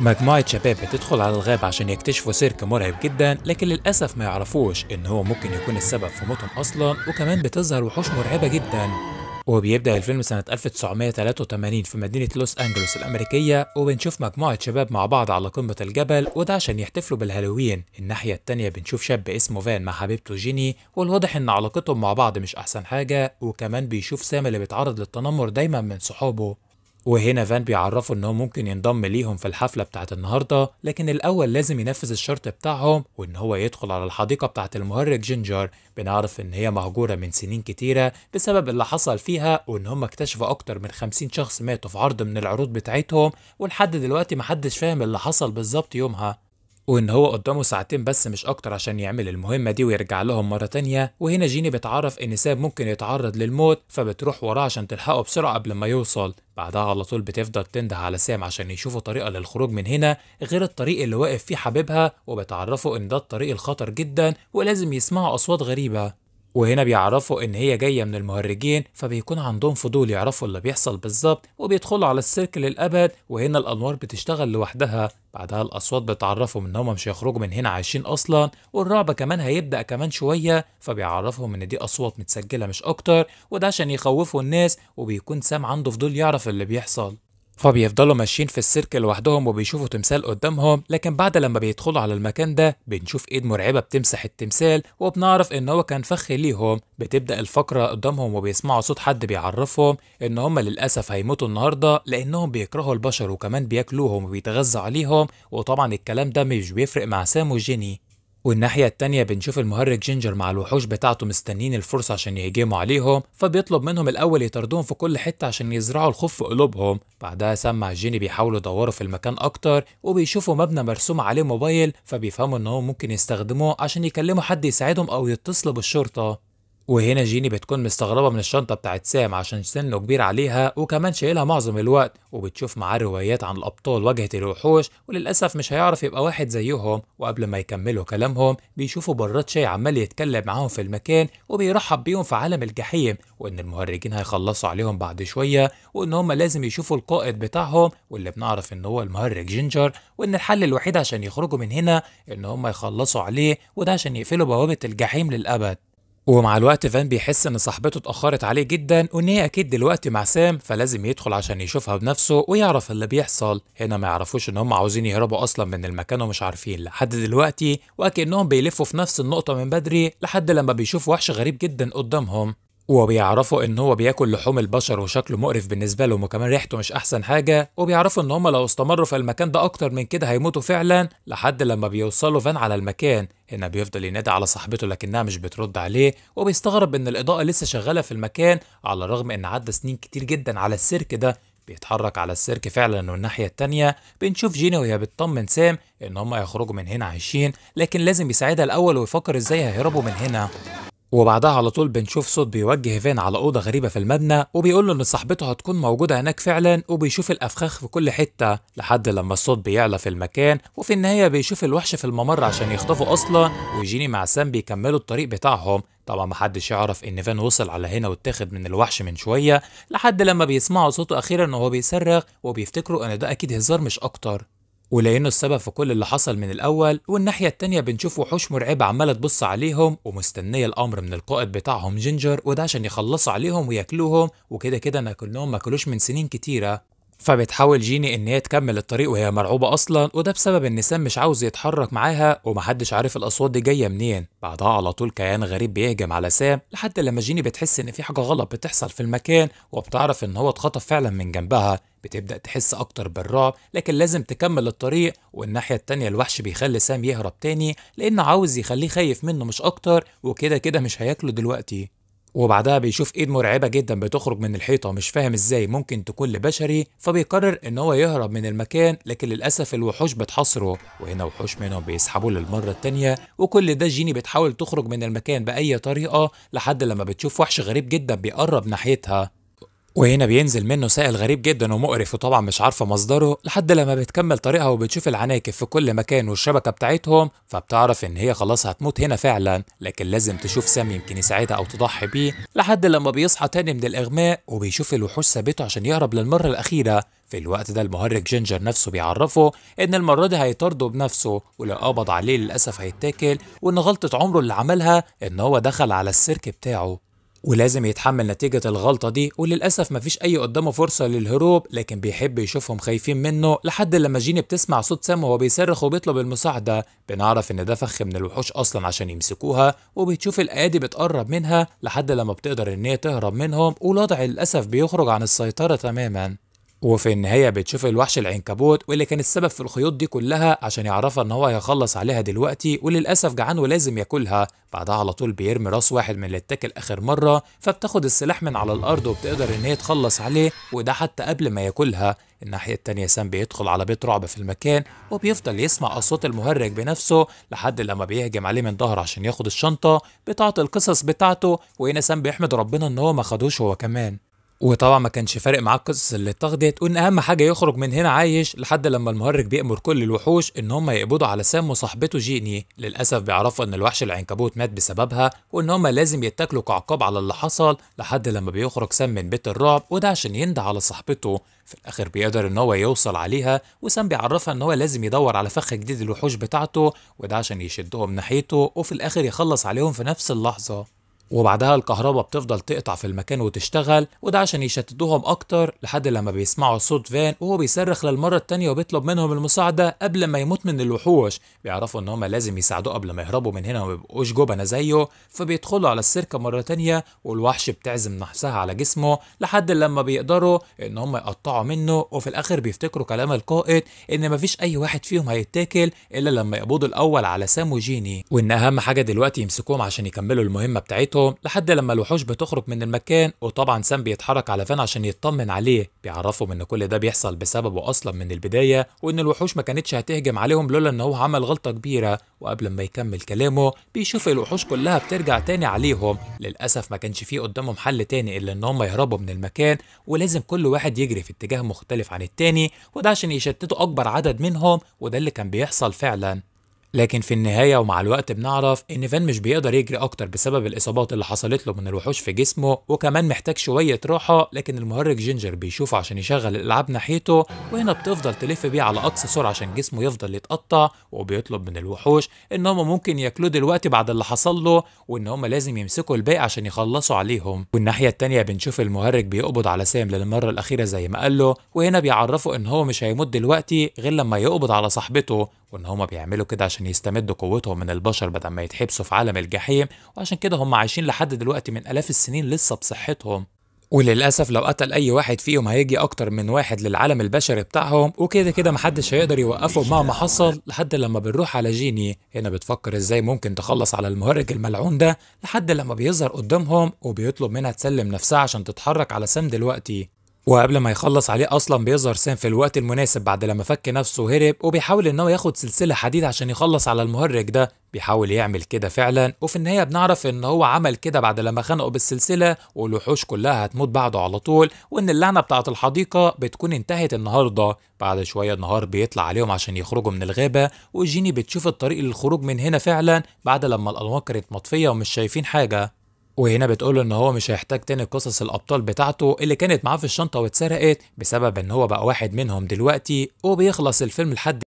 مجموعة شباب بتدخل على الغابة عشان يكتشفوا سيرك مرعب جدا لكن للأسف ما يعرفوش إن هو ممكن يكون السبب في موتهم أصلا وكمان بتظهر وحوش مرعبة جدا وبيبدأ الفيلم سنة 1983 في مدينة لوس أنجلوس الأمريكية وبنشوف مجموعة شباب مع بعض على قمة الجبل وده عشان يحتفلوا بالهالوين الناحية التانية بنشوف شاب اسمه فان مع حبيبته جيني والواضح إن علاقتهم مع بعض مش أحسن حاجة وكمان بيشوف سام اللي بيتعرض للتنمر دايما من صحابه وهنا فان بيعرفوا انه ممكن ينضم ليهم في الحفلة بتاعة النهاردة لكن الأول لازم ينفذ الشرط بتاعهم وإن هو يدخل على الحديقة بتاعة المهرج جينجر بنعرف إن هي مهجورة من سنين كتيرة بسبب اللي حصل فيها وإن هم اكتشفوا أكتر من 50 شخص ماتوا في عرض من العروض بتاعتهم ولحد دلوقتي محدش فاهم اللي حصل بالظبط يومها وإن هو قدامه ساعتين بس مش أكتر عشان يعمل المهمة دي ويرجع لهم مرة تانية وهنا جيني بتعرف إن ساب ممكن يتعرض للموت فبتروح وراه عشان تلحقه بسرعة قبل ما يوصل بعدها على طول بتفضل تنده على سام عشان يشوفوا طريقة للخروج من هنا غير الطريق اللي واقف فيه حبيبها وبتعرفه إن ده الطريق الخطر جدا ولازم يسمعوا أصوات غريبة وهنا بيعرفوا إن هي جاية من المهرجين فبيكون عندهم فضول يعرفوا اللي بيحصل بالظبط وبيدخلوا على السيرك للأبد وهنا الأنوار بتشتغل لوحدها بعدها الأصوات بتعرفهم إن هما مش هيخرجوا من هنا عايشين أصلا والرعب كمان هيبدأ كمان شوية فبيعرفهم إن دي أصوات متسجلة مش أكتر وده عشان يخوفوا الناس وبيكون سام عنده فضول يعرف اللي بيحصل فبيفضلوا ماشيين في السيرك لوحدهم وبيشوفوا تمثال قدامهم لكن بعد لما بيدخلوا على المكان ده بنشوف ايد مرعبه بتمسح التمثال وبنعرف ان هو كان فخ ليهم بتبدا الفقره قدامهم وبيسمعوا صوت حد بيعرفهم ان هم للاسف هيموتوا النهارده لانهم بيكرهوا البشر وكمان بياكلوهم وبيتغذى عليهم وطبعا الكلام ده مش بيفرق مع سام وجيني والناحية التانية بنشوف المهرج جينجر مع الوحوش بتاعته مستنين الفرصة عشان يهجموا عليهم فبيطلب منهم الأول يطردوهم في كل حتة عشان يزرعوا الخوف في قلوبهم بعدها سمع جيني بيحاولوا يدوروا في المكان أكتر وبيشوفوا مبنى مرسوم عليه موبايل فبيفهموا إن هو ممكن يستخدموه عشان يكلموا حد يساعدهم أو يتصلوا بالشرطة وهنا جيني بتكون مستغربة من الشنطة بتاعت سام عشان سنه كبير عليها وكمان شايلها معظم الوقت وبتشوف معاه روايات عن الأبطال واجهة الوحوش وللأسف مش هيعرف يبقى واحد زيهم وقبل ما يكملوا كلامهم بيشوفوا براد شاي عمال يتكلم معاهم في المكان وبيرحب بيهم في عالم الجحيم وإن المهرجين هيخلصوا عليهم بعد شوية وإن هما لازم يشوفوا القائد بتاعهم واللي بنعرف إن هو المهرج جينجر وإن الحل الوحيد عشان يخرجوا من هنا إن هما يخلصوا عليه وده عشان يقفلوا بوابة الجحيم للأبد ومع الوقت فان بيحس ان صاحبته اتأخرت عليه جدا وان هي اكيد دلوقتي مع سام فلازم يدخل عشان يشوفها بنفسه ويعرف اللي بيحصل هنا ما يعرفوش ان هم عاوزين يهربوا اصلا من المكان ومش عارفين لحد دلوقتي وكأنهم بيلفوا في نفس النقطة من بدري لحد لما بيشوف وحش غريب جدا قدامهم وبيعرفوا ان هو بياكل لحوم البشر وشكله مقرف بالنسبه لهم وكمان ريحته مش احسن حاجه وبيعرفوا ان هم لو استمروا في المكان ده اكتر من كده هيموتوا فعلا لحد لما بيوصلوا فان على المكان هنا بيفضل ينادي على صاحبته لكنها مش بترد عليه وبيستغرب ان الاضاءه لسه شغاله في المكان على الرغم ان عدى سنين كتير جدا على السيرك ده بيتحرك على السيرك فعلا والناحية التانية بنشوف جيني وهي بتطمن سام إن هم يخرجوا من هنا عايشين لكن لازم يساعدها الأول ويفكر إزاي هيهربوا من هنا وبعدها على طول بنشوف صوت بيوجه فين على أوضة غريبة في المبنى وبيقول له إن صاحبته هتكون موجودة هناك فعلا وبيشوف الأفخاخ في كل حتة لحد لما الصوت بيعلى في المكان وفي النهاية بيشوف الوحش في الممر عشان يخطفه أصلا وجيني مع سام بيكملوا الطريق بتاعهم طبعا محدش يعرف ان فان وصل على هنا واتاخد من الوحش من شويه لحد لما بيسمعوا صوته اخيرا وهو بيصرخ وبيفتكروا ان ده اكيد هزار مش اكتر ولأنه السبب في كل اللي حصل من الأول والناحية التانية بنشوف وحوش مرعبة عمالة تبص عليهم ومستنية الأمر من القائد بتاعهم جينجر وده عشان يخلصوا عليهم وياكلوهم وكده كده ناكلهم ماكلوش من سنين كتيرة فبتحاول جيني ان هي تكمل الطريق وهي مرعوبه اصلا وده بسبب ان سام مش عاوز يتحرك معاها ومحدش عارف الاصوات دي جايه منين بعدها على طول كيان غريب بيهجم على سام لحد لما جيني بتحس ان في حاجه غلط بتحصل في المكان وبتعرف ان هو اتخطف فعلا من جنبها بتبدأ تحس أكتر بالرعب لكن لازم تكمل الطريق والناحية التانية الوحش بيخلي سام يهرب تاني لأنه عاوز يخليه خايف منه مش أكتر وكده كده مش هياكله دلوقتي وبعدها بيشوف ايد مرعبة جدا بتخرج من الحيطة ومش فاهم ازاي ممكن تكون لبشري فبيقرر ان هو يهرب من المكان لكن للأسف الوحوش بتحاصره وهنا وحوش منهم بيسحبوه للمرة التانية وكل ده جيني بتحاول تخرج من المكان بأي طريقة لحد لما بتشوف وحش غريب جدا بيقرب ناحيتها وهنا بينزل منه سائل غريب جدا ومقرف وطبعا مش عارفه مصدره لحد لما بتكمل طريقها وبتشوف العناكب في كل مكان والشبكه بتاعتهم فبتعرف ان هي خلاص هتموت هنا فعلا لكن لازم تشوف سامي يمكن يساعدها او تضحي بيه لحد لما بيصحى تاني من الاغماء وبيشوف الوحوش سابته عشان يهرب للمره الاخيره في الوقت ده المهرج جينجر نفسه بيعرفه ان المره دي هيطارده بنفسه ولو قبض عليه للاسف هيتاكل وان غلطه عمره اللي عملها ان هو دخل على السيرك بتاعه ولازم يتحمل نتيجة الغلطة دي وللأسف مفيش أي قدامه فرصة للهروب لكن بيحب يشوفهم خايفين منه لحد لما جيني بتسمع صوت سام وهو بيصرخ وبيطلب المساعدة بنعرف إن ده فخ من الوحوش أصلا عشان يمسكوها وبتشوف الأيادي بتقرب منها لحد لما بتقدر إن هي تهرب منهم والوضع للأسف بيخرج عن السيطرة تماما وفي النهاية بتشوف الوحش العنكبوت واللي كان السبب في الخيوط دي كلها عشان يعرفها ان هو هيخلص عليها دلوقتي وللأسف جعان ولازم ياكلها بعدها على طول بيرمي راس واحد من اللي اتاكل آخر مرة فبتاخد السلاح من على الأرض وبتقدر ان هي تخلص عليه وده حتى قبل ما ياكلها الناحية التانية سام بيدخل على بيت رعب في المكان وبيفضل يسمع اصوات المهرج بنفسه لحد لما بيهجم عليه من ظهر عشان ياخد الشنطة بتاعة القصص بتاعته وهنا سام بيحمد ربنا ان هو ما خدوش هو كمان وطبعا ما كانش فارق معاه قصص اللي اتاخدت وان اهم حاجه يخرج من هنا عايش لحد لما المهرج بيأمر كل الوحوش ان هم يقبضوا على سام وصاحبته جيني للاسف بيعرفوا ان الوحش العنكبوت مات بسببها وان هم لازم يتاكلوا كعقاب على اللي حصل لحد لما بيخرج سام من بيت الرعب وده عشان يندى على صاحبته في الاخر بيقدر ان هو يوصل عليها وسام بيعرفها ان هو لازم يدور على فخ جديد الوحوش بتاعته وده عشان يشدهم ناحيته وفي الاخر يخلص عليهم في نفس اللحظه وبعدها الكهرباء بتفضل تقطع في المكان وتشتغل وده عشان يشتتوهم اكتر لحد لما بيسمعوا صوت فان وهو بيصرخ للمره التانيه وبيطلب منهم المساعده قبل ما يموت من الوحوش بيعرفوا ان هم لازم يساعدوه قبل ما يهربوا من هنا وما يبقوش جبنه زيه فبيدخلوا على السيركه مره تانيه والوحش بتعزم نحسها على جسمه لحد لما بيقدروا ان هم يقطعوا منه وفي الاخر بيفتكروا كلام القائد ان مفيش اي واحد فيهم هيتاكل الا لما يقبضوا الاول على سام وجيني وان اهم حاجه دلوقتي يمسكوهم عشان يكملوا المهمه بتاعتهم بيساعدهم لحد لما الوحوش بتخرج من المكان وطبعا سام بيتحرك على فان عشان يطمن عليه بيعرفهم ان كل ده بيحصل بسببه اصلا من البدايه وان الوحوش ما كانتش هتهجم عليهم لولا ان هو عمل غلطه كبيره وقبل ما يكمل كلامه بيشوف الوحوش كلها بترجع تاني عليهم للاسف ما كانش فيه قدامهم حل تاني الا ان هم يهربوا من المكان ولازم كل واحد يجري في اتجاه مختلف عن التاني وده عشان يشتتوا اكبر عدد منهم وده اللي كان بيحصل فعلا لكن في النهاية ومع الوقت بنعرف إن فان مش بيقدر يجري أكتر بسبب الإصابات اللي حصلت له من الوحوش في جسمه وكمان محتاج شوية راحة لكن المهرج جينجر بيشوفه عشان يشغل الألعاب ناحيته وهنا بتفضل تلف بيه على أقصى سرعة عشان جسمه يفضل يتقطع وبيطلب من الوحوش إن هما ممكن ياكلوه دلوقتي بعد اللي حصل له وإن هما لازم يمسكوا الباقي عشان يخلصوا عليهم والناحية التانية بنشوف المهرج بيقبض على سام للمرة الأخيرة زي ما قال له وهنا بيعرفه إن هو مش هيموت دلوقتي غير لما يقبض على صاحبته وإن هما بيعملوا كده عشان عشان يستمدوا قوتهم من البشر بدل ما يتحبسوا في عالم الجحيم وعشان كده هم عايشين لحد دلوقتي من آلاف السنين لسه بصحتهم وللأسف لو قتل أي واحد فيهم هيجي أكتر من واحد للعالم البشري بتاعهم وكده كده محدش هيقدر يوقفه مهما حصل لحد لما بنروح على جيني هنا بتفكر إزاي ممكن تخلص على المهرج الملعون ده لحد لما بيظهر قدامهم وبيطلب منها تسلم نفسها عشان تتحرك على سام دلوقتي وقبل ما يخلص عليه اصلا بيظهر سام في الوقت المناسب بعد لما فك نفسه وهرب وبيحاول ان هو ياخد سلسله حديد عشان يخلص على المهرج ده بيحاول يعمل كده فعلا وفي النهايه بنعرف ان هو عمل كده بعد لما خنقه بالسلسله والوحوش كلها هتموت بعده على طول وان اللعنه بتاعه الحديقه بتكون انتهت النهارده بعد شويه النهار بيطلع عليهم عشان يخرجوا من الغابه وجيني بتشوف الطريق للخروج من هنا فعلا بعد لما الانوار كانت مطفيه ومش شايفين حاجه وهنا بتقوله ان هو مش هيحتاج تاني قصص الابطال بتاعته اللي كانت معاه في الشنطه واتسرقت بسبب ان هو بقى واحد منهم دلوقتي وبيخلص الفيلم لحد